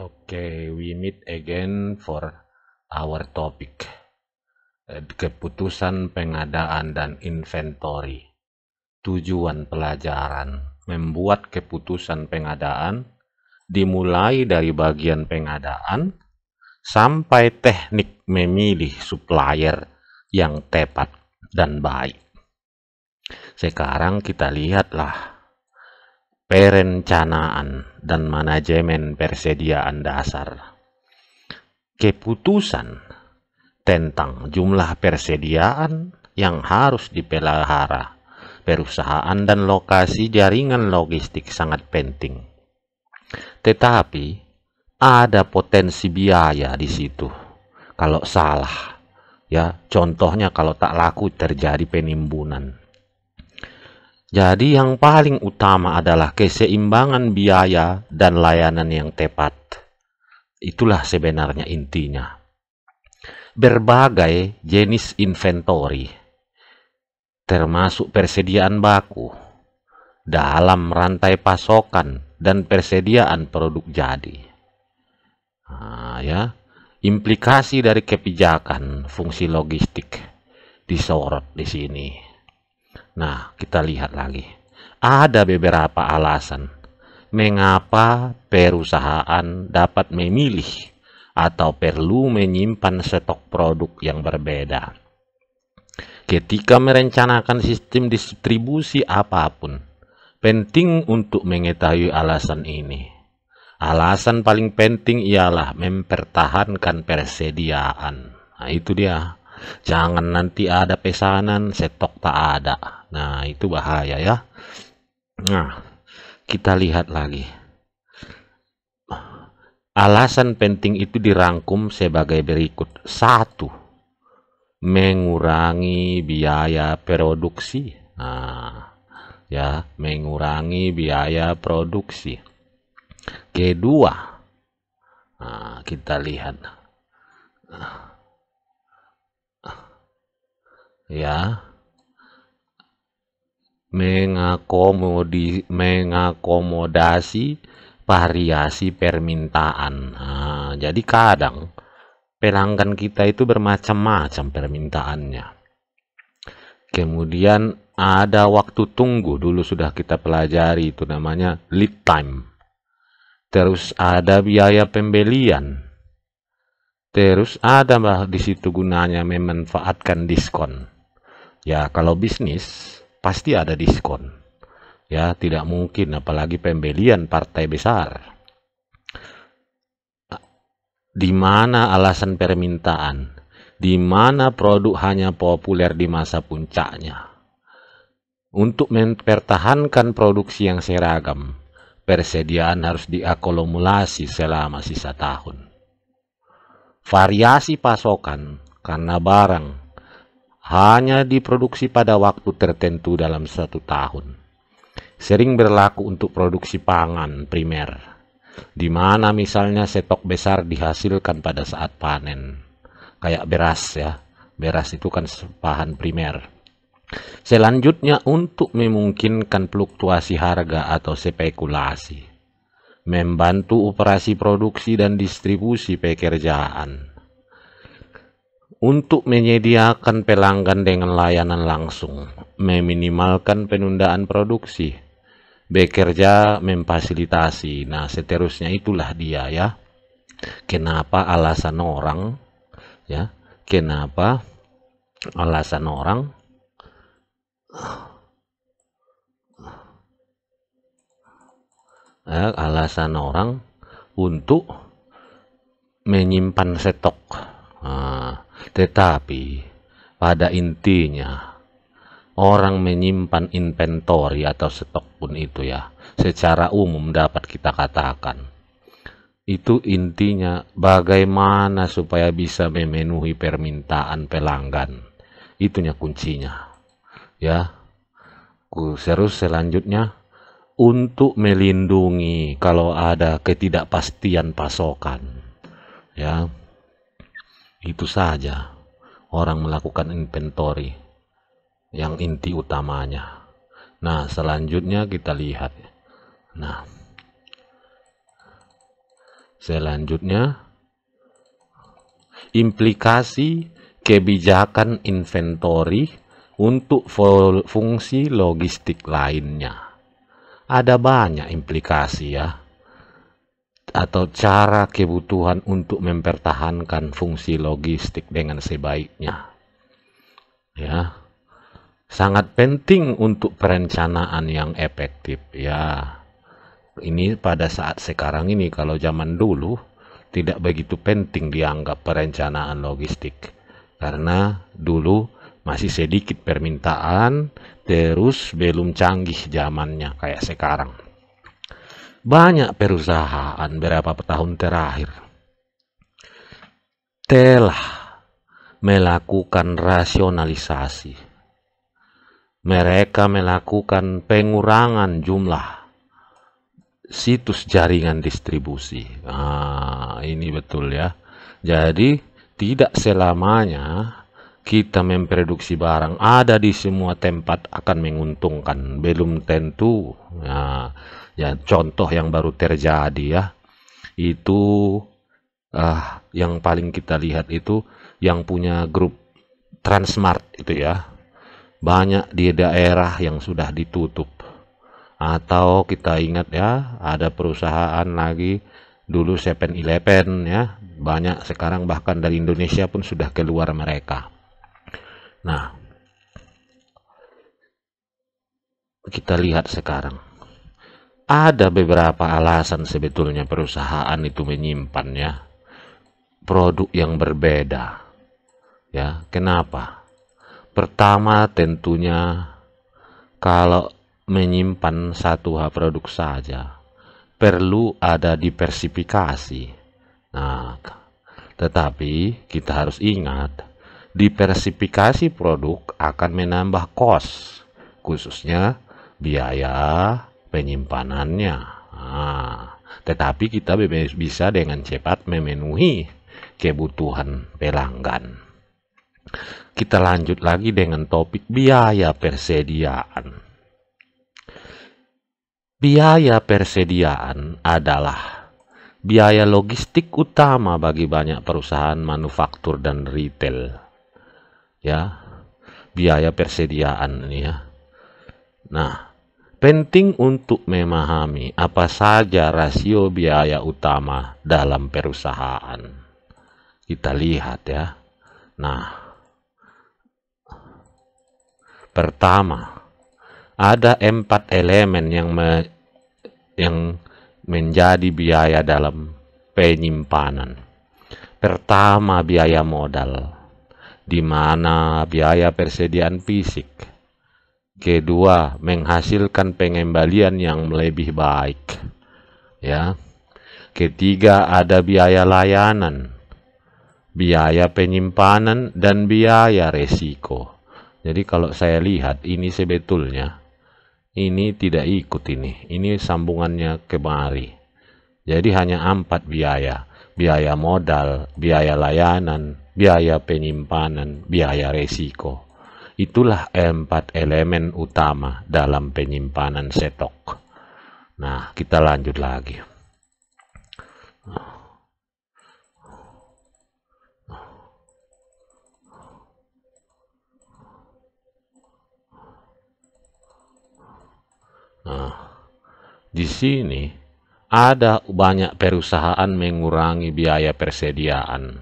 okay, we meet again for our topic eh, keputusan pengadaan dan inventory. Tujuan pelajaran membuat keputusan pengadaan dimulai dari bagian pengadaan sampai teknik memilih supplier yang tepat dan baik. Sekarang kita lihatlah perencanaan dan manajemen persediaan dasar. Keputusan tentang jumlah persediaan yang harus dipelihara perusahaan dan lokasi jaringan logistik sangat penting. Tetapi ada potensi biaya di situ kalau salah. Ya, contohnya kalau tak laku terjadi penimbunan. Jadi yang paling utama adalah keseimbangan biaya dan layanan yang tepat. Itulah sebenarnya intinya. Berbagai jenis inventory, termasuk persediaan baku, dalam rantai pasokan dan persediaan produk jadi. Nah, ya, implikasi dari kebijakan fungsi logistik disorot di sini. Nah, kita lihat lagi. Ada beberapa alasan mengapa perusahaan dapat memilih atau perlu menyimpan stok produk yang berbeda. Ketika merencanakan sistem distribusi apapun, penting untuk mengetahui alasan ini. Alasan paling penting ialah mempertahankan persediaan. Nah, itu dia. Jangan nanti ada pesanan, stok tak ada. Nah, itu bahaya ya. Nah, kita lihat lagi. Alasan penting itu dirangkum sebagai berikut. Satu, mengurangi biaya produksi. Nah, ya, mengurangi biaya produksi. Kedua, nah, kita lihat. Ya, mengakomodi mengakomodasi variasi permintaan. Nah, jadi kadang pelanggan kita itu bermacam-macam permintaannya. Kemudian ada waktu tunggu dulu sudah kita pelajari itu namanya lead time. Terus ada biaya pembelian. Terus ada bah di situ gunanya memanfaatkan diskon. Ya kalau bisnis pasti ada diskon. Ya, tidak mungkin apalagi pembelian partai besar. Di mana alasan permintaan? Di mana produk hanya populer di masa puncaknya? Untuk mempertahankan produksi yang seragam, persediaan harus diakumulasi selama sisa tahun. Variasi pasokan karena barang hanya diproduksi pada waktu tertentu dalam satu tahun. Sering berlaku untuk produksi pangan primer, di mana misalnya setok besar dihasilkan pada saat panen. Kayak beras ya, beras itu kan bahan primer. Selanjutnya untuk memungkinkan fluktuasi harga atau spekulasi, membantu operasi produksi dan distribusi pekerjaan untuk menyediakan pelanggan dengan layanan langsung, meminimalkan penundaan produksi, bekerja memfasilitasi. Nah, seterusnya itulah dia ya. Kenapa alasan orang ya? Kenapa alasan orang ya, alasan orang untuk menyimpan stok. Nah, tetapi pada intinya orang menyimpan inventory atau stok pun itu ya secara umum dapat kita katakan itu intinya bagaimana supaya bisa memenuhi permintaan pelanggan itunya kuncinya ya serus selanjutnya untuk melindungi kalau ada ketidakpastian pasokan ya itu saja orang melakukan inventory yang inti utamanya. Nah, selanjutnya kita lihat. Nah, selanjutnya implikasi kebijakan inventory untuk fungsi logistik lainnya. Ada banyak implikasi ya atau cara kebutuhan untuk mempertahankan fungsi logistik dengan sebaiknya. Ya. Sangat penting untuk perencanaan yang efektif ya. Ini pada saat sekarang ini kalau zaman dulu tidak begitu penting dianggap perencanaan logistik karena dulu masih sedikit permintaan terus belum canggih zamannya kayak sekarang banyak perusahaan berapa tahun terakhir telah melakukan rasionalisasi. Mereka melakukan pengurangan jumlah situs jaringan distribusi. Nah, ini betul ya. Jadi tidak selamanya kita memproduksi barang ada di semua tempat akan menguntungkan belum tentu nah, ya contoh yang baru terjadi ya itu uh, yang paling kita lihat itu yang punya grup Transmart itu ya banyak di daerah yang sudah ditutup atau kita ingat ya ada perusahaan lagi dulu 7-Eleven ya banyak sekarang bahkan dari Indonesia pun sudah keluar mereka nah kita lihat sekarang ada beberapa alasan sebetulnya perusahaan itu menyimpannya produk yang berbeda. Ya, kenapa? Pertama tentunya kalau menyimpan satu hal produk saja perlu ada diversifikasi. Nah, tetapi kita harus ingat diversifikasi produk akan menambah kos, khususnya biaya penyimpanannya. Nah, tetapi kita bisa dengan cepat memenuhi kebutuhan pelanggan. Kita lanjut lagi dengan topik biaya persediaan. Biaya persediaan adalah biaya logistik utama bagi banyak perusahaan manufaktur dan retail. Ya, biaya persediaan ini ya. Nah, Penting untuk memahami apa saja rasio biaya utama dalam perusahaan. Kita lihat ya. Nah, pertama ada empat elemen yang me, yang menjadi biaya dalam penyimpanan. Pertama biaya modal, di mana biaya persediaan fisik Kedua, menghasilkan pengembalian yang lebih baik. Ya. Ketiga, ada biaya layanan, biaya penyimpanan dan biaya resiko. Jadi kalau saya lihat ini sebetulnya ini tidak ikut ini. Ini sambungannya kemari. Jadi hanya empat biaya. Biaya modal, biaya layanan, biaya penyimpanan, biaya resiko. Itulah empat elemen utama dalam penyimpanan setok. Nah, kita lanjut lagi. Nah, di sini ada banyak perusahaan mengurangi biaya persediaan.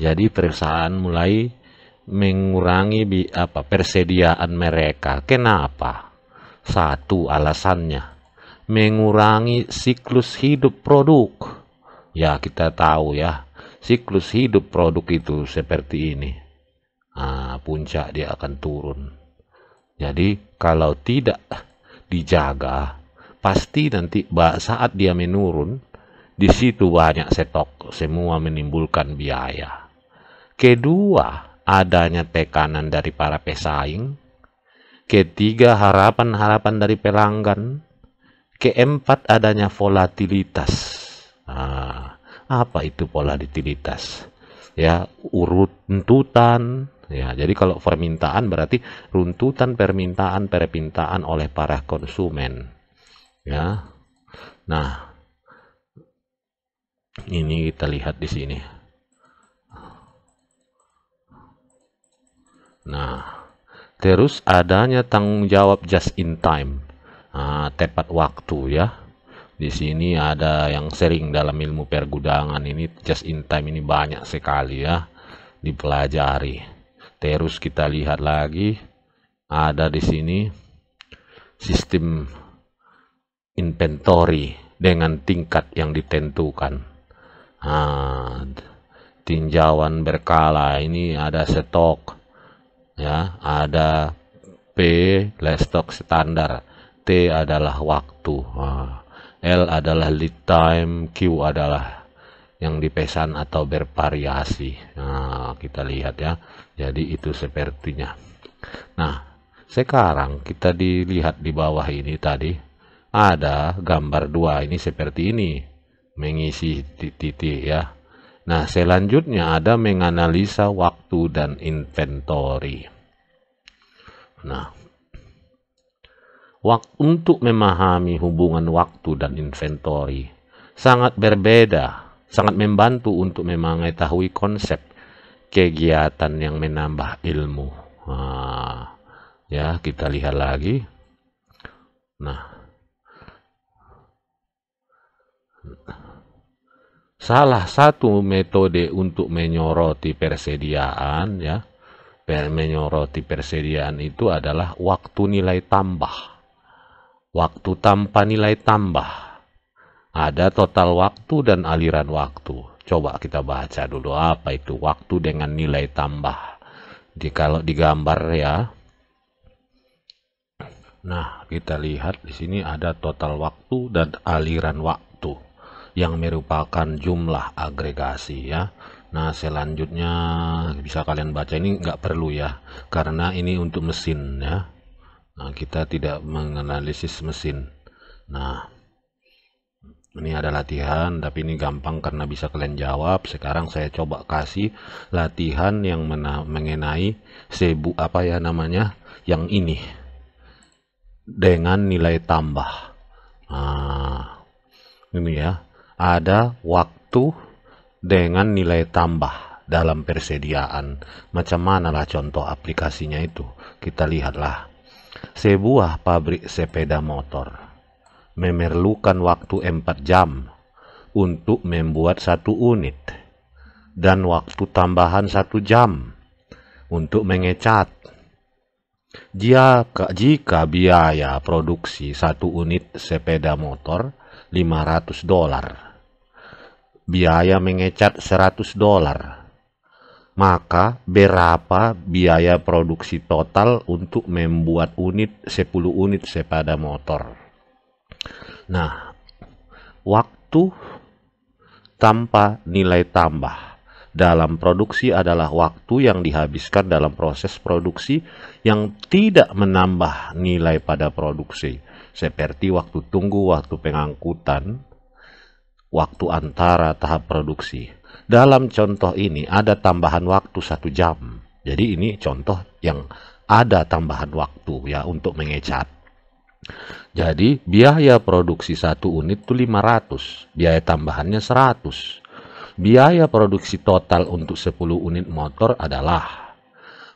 Jadi perusahaan mulai mengurangi bi, apa persediaan mereka. Kenapa? Satu alasannya mengurangi siklus hidup produk. Ya, kita tahu ya, siklus hidup produk itu seperti ini. Nah, puncak dia akan turun. Jadi, kalau tidak dijaga, pasti nanti saat dia menurun, di situ banyak setok semua menimbulkan biaya. Kedua, adanya tekanan dari para pesaing, ketiga harapan-harapan dari pelanggan, keempat adanya volatilitas. Nah, apa itu volatilitas? Ya, urut ya jadi kalau permintaan berarti runtutan permintaan permintaan oleh para konsumen ya nah ini kita lihat di sini Nah, terus adanya tanggung jawab just in time, nah, tepat waktu ya. Di sini ada yang sering dalam ilmu pergudangan ini just in time ini banyak sekali ya dipelajari. Terus kita lihat lagi ada di sini sistem inventory dengan tingkat yang ditentukan. Nah, tinjauan berkala ini ada stok ya ada P Livestock standar T adalah waktu L adalah lead time Q adalah yang dipesan atau bervariasi nah, kita lihat ya jadi itu sepertinya nah sekarang kita dilihat di bawah ini tadi ada gambar dua ini seperti ini mengisi titik ya Nah, selanjutnya ada menganalisa waktu dan inventory. Nah, waktu untuk memahami hubungan waktu dan inventory sangat berbeda, sangat membantu untuk mengetahui konsep kegiatan yang menambah ilmu. Nah, ya, kita lihat lagi. Nah, salah satu metode untuk menyoroti persediaan ya menyoroti persediaan itu adalah waktu nilai tambah waktu tanpa nilai tambah ada total waktu dan aliran waktu coba kita baca dulu apa itu waktu dengan nilai tambah kalau digambar ya nah kita lihat di sini ada total waktu dan aliran waktu yang merupakan jumlah agregasi ya Nah selanjutnya bisa kalian baca ini nggak perlu ya karena ini untuk mesin ya nah, kita tidak menganalisis mesin nah ini ada latihan tapi ini gampang karena bisa kalian jawab sekarang saya coba kasih latihan yang mengenai sebu apa ya namanya yang ini dengan nilai tambah nah ini ya ada waktu dengan nilai tambah dalam persediaan. Macam manalah contoh aplikasinya itu? Kita lihatlah. Sebuah pabrik sepeda motor memerlukan waktu 4 jam untuk membuat satu unit dan waktu tambahan satu jam untuk mengecat. Jika, jika biaya produksi satu unit sepeda motor 500 dolar biaya mengecat 100 dolar. Maka berapa biaya produksi total untuk membuat unit 10 unit sepeda motor? Nah, waktu tanpa nilai tambah dalam produksi adalah waktu yang dihabiskan dalam proses produksi yang tidak menambah nilai pada produksi, seperti waktu tunggu, waktu pengangkutan, waktu antara tahap produksi. Dalam contoh ini ada tambahan waktu satu jam. Jadi ini contoh yang ada tambahan waktu ya untuk mengecat. Jadi biaya produksi satu unit itu 500, biaya tambahannya 100. Biaya produksi total untuk 10 unit motor adalah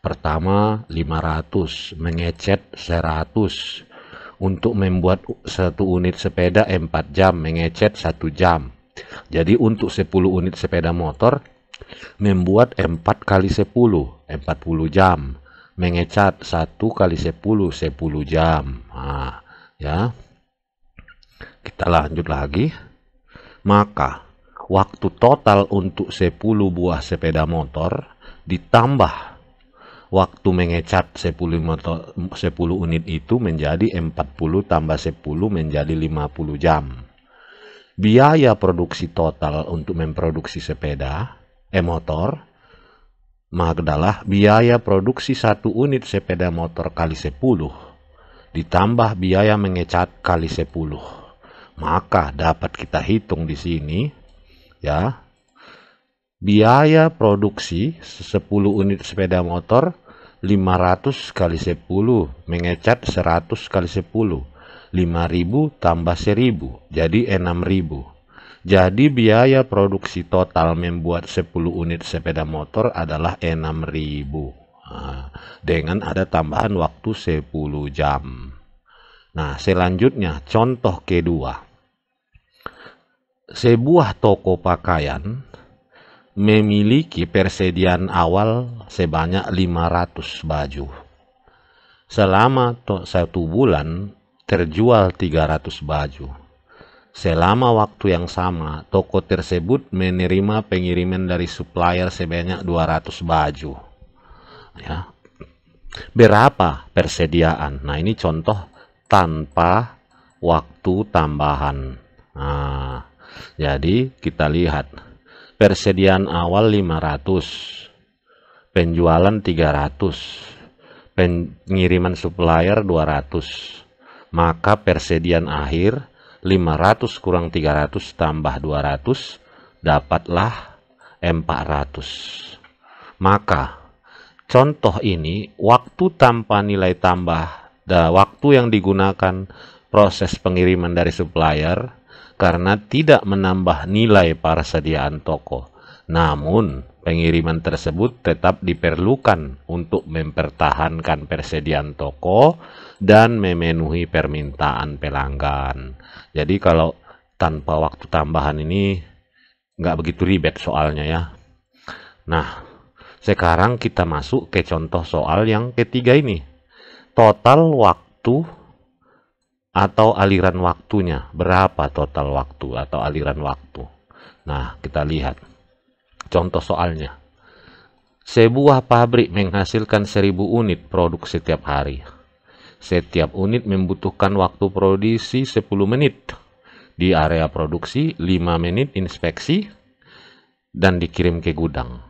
pertama 500, mengecat 100, untuk membuat satu unit sepeda 4 jam, mengecat satu jam. Jadi untuk 10 unit sepeda motor membuat 4 kali 10, 40 jam. Mengecat 1 kali 10, 10 jam. Nah, ya. Kita lanjut lagi. Maka waktu total untuk 10 buah sepeda motor ditambah waktu mengecat 10, motor, 10 unit itu menjadi 40 tambah 10 menjadi 50 jam. Biaya produksi total untuk memproduksi sepeda, eh motor maka adalah biaya produksi satu unit sepeda motor kali 10 ditambah biaya mengecat kali 10. Maka dapat kita hitung di sini ya biaya produksi 10 unit sepeda motor 500 kali 10 mengecat 100 kali 10 5000 tambah 1000 jadi 6000 jadi biaya produksi total membuat 10 unit sepeda motor adalah 6000 nah, dengan ada tambahan waktu 10 jam nah selanjutnya contoh kedua sebuah toko pakaian memiliki persediaan awal sebanyak 500 baju. Selama satu bulan terjual 300 baju. Selama waktu yang sama, toko tersebut menerima pengiriman dari supplier sebanyak 200 baju. Ya. Berapa persediaan? Nah, ini contoh tanpa waktu tambahan. Nah, jadi kita lihat persediaan awal 500, penjualan 300, pengiriman supplier 200, maka persediaan akhir 500 kurang 300 tambah 200 dapatlah 400. Maka contoh ini waktu tanpa nilai tambah, dan waktu yang digunakan proses pengiriman dari supplier karena tidak menambah nilai persediaan toko. Namun, pengiriman tersebut tetap diperlukan untuk mempertahankan persediaan toko dan memenuhi permintaan pelanggan. Jadi kalau tanpa waktu tambahan ini nggak begitu ribet soalnya ya. Nah, sekarang kita masuk ke contoh soal yang ketiga ini. Total waktu atau aliran waktunya, berapa total waktu atau aliran waktu. Nah, kita lihat. Contoh soalnya. Sebuah pabrik menghasilkan seribu unit produk setiap hari. Setiap unit membutuhkan waktu produksi 10 menit. Di area produksi 5 menit inspeksi dan dikirim ke gudang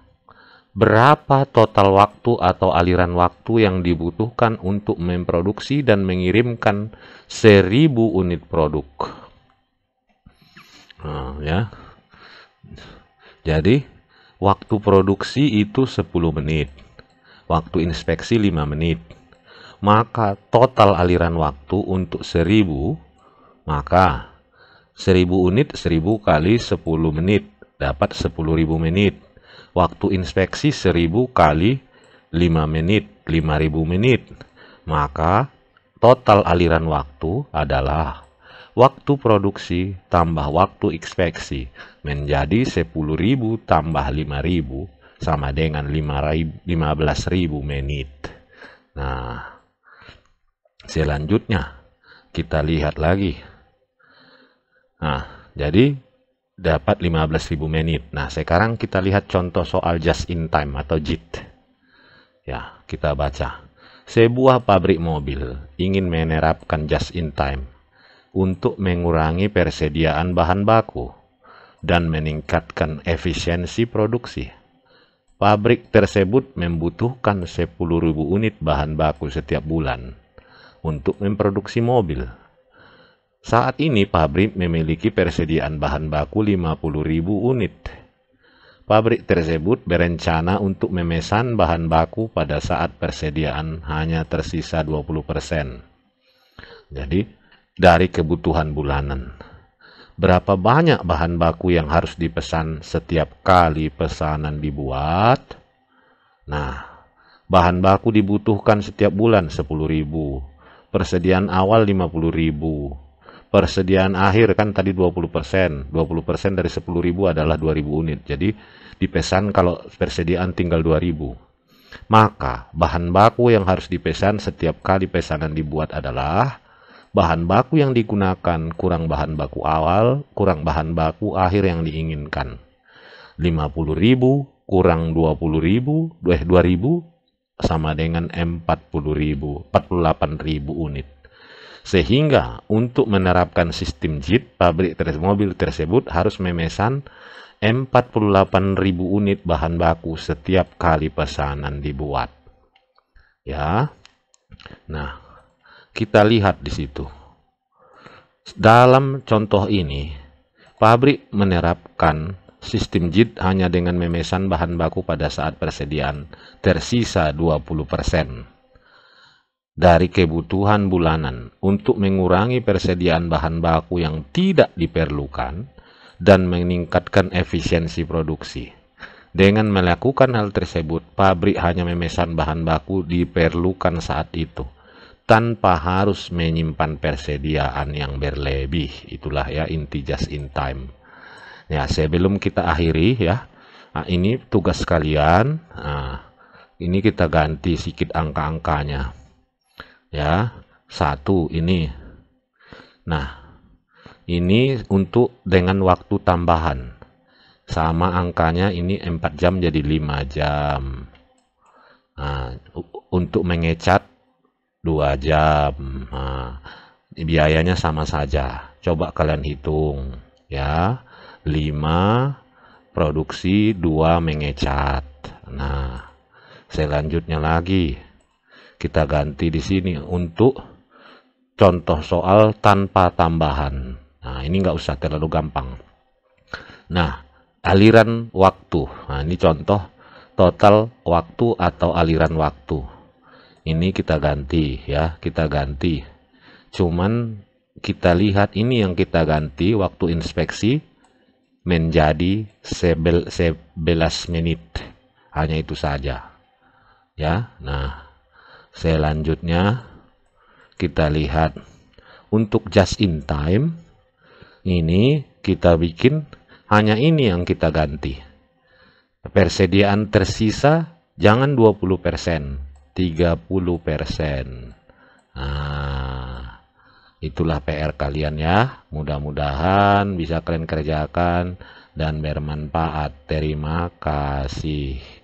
berapa total waktu atau aliran waktu yang dibutuhkan untuk memproduksi dan mengirimkan 1000 unit produk. Nah, ya. Jadi, waktu produksi itu 10 menit. Waktu inspeksi 5 menit. Maka total aliran waktu untuk 1000 maka 1000 unit 1000 kali 10 menit dapat 10.000 menit waktu inspeksi 1000 kali 5 menit, 5000 menit. Maka total aliran waktu adalah waktu produksi tambah waktu inspeksi menjadi 10.000 tambah 5.000 sama dengan 15.000 menit. Nah, selanjutnya kita lihat lagi. Nah, jadi dapat 15.000 menit. Nah, sekarang kita lihat contoh soal just in time atau JIT. Ya, kita baca. Sebuah pabrik mobil ingin menerapkan just in time untuk mengurangi persediaan bahan baku dan meningkatkan efisiensi produksi. Pabrik tersebut membutuhkan 10.000 unit bahan baku setiap bulan untuk memproduksi mobil. Saat ini pabrik memiliki persediaan bahan baku 50.000 unit. Pabrik tersebut berencana untuk memesan bahan baku pada saat persediaan hanya tersisa 20%. Jadi, dari kebutuhan bulanan. Berapa banyak bahan baku yang harus dipesan setiap kali pesanan dibuat? Nah, bahan baku dibutuhkan setiap bulan 10.000, persediaan awal 50.000 persediaan akhir kan tadi 20%. 20% dari 10.000 adalah 2.000 unit. Jadi dipesan kalau persediaan tinggal 2.000. Maka bahan baku yang harus dipesan setiap kali pesanan dibuat adalah bahan baku yang digunakan kurang bahan baku awal, kurang bahan baku akhir yang diinginkan. 50.000 kurang 20.000, eh 2.000 sama dengan 40.000, 48.000 unit. Sehingga untuk menerapkan sistem JIT, pabrik tersebut, mobil tersebut harus memesan 48.000 unit bahan baku setiap kali pesanan dibuat. Ya. Nah, kita lihat di situ. Dalam contoh ini, pabrik menerapkan sistem JIT hanya dengan memesan bahan baku pada saat persediaan tersisa 20%. persen dari kebutuhan bulanan untuk mengurangi persediaan bahan baku yang tidak diperlukan dan meningkatkan efisiensi produksi. Dengan melakukan hal tersebut, pabrik hanya memesan bahan baku diperlukan saat itu tanpa harus menyimpan persediaan yang berlebih. Itulah ya inti just in time. Ya, sebelum kita akhiri ya. Nah, ini tugas kalian. Nah, ini kita ganti sedikit angka-angkanya ya satu ini nah ini untuk dengan waktu tambahan sama angkanya ini 4 jam jadi 5 jam nah, untuk mengecat dua jam nah, biayanya sama saja coba kalian hitung ya lima produksi dua mengecat nah selanjutnya lagi kita ganti di sini untuk contoh soal tanpa tambahan. Nah, ini nggak usah terlalu gampang. Nah, aliran waktu. Nah, ini contoh total waktu atau aliran waktu. Ini kita ganti ya, kita ganti. Cuman kita lihat ini yang kita ganti waktu inspeksi menjadi 11 menit. Hanya itu saja. Ya. Nah, Selanjutnya kita lihat untuk just in time ini kita bikin hanya ini yang kita ganti. Persediaan tersisa jangan 20%, persen 30%. persen Nah, itulah PR kalian ya. Mudah-mudahan bisa kalian kerjakan dan bermanfaat. Terima kasih.